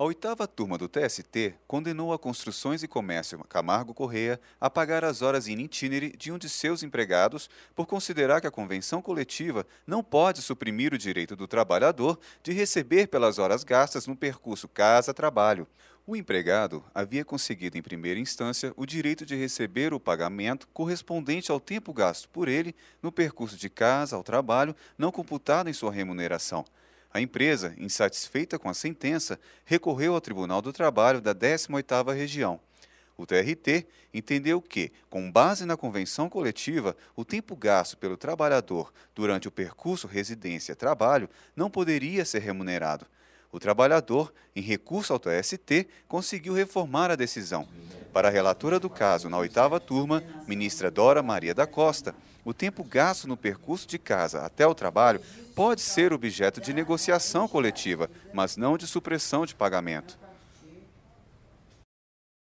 A oitava turma do TST condenou a Construções e Comércio Camargo Correia a pagar as horas in itinere de um de seus empregados por considerar que a convenção coletiva não pode suprimir o direito do trabalhador de receber pelas horas gastas no percurso casa-trabalho. O empregado havia conseguido em primeira instância o direito de receber o pagamento correspondente ao tempo gasto por ele no percurso de casa ao trabalho, não computado em sua remuneração. A empresa, insatisfeita com a sentença, recorreu ao Tribunal do Trabalho da 18ª Região. O TRT entendeu que, com base na convenção coletiva, o tempo gasto pelo trabalhador durante o percurso residência-trabalho não poderia ser remunerado. O trabalhador, em recurso ao TST, conseguiu reformar a decisão. Para a relatora do caso, na oitava turma, ministra Dora Maria da Costa, o tempo gasto no percurso de casa até o trabalho pode ser objeto de negociação coletiva, mas não de supressão de pagamento.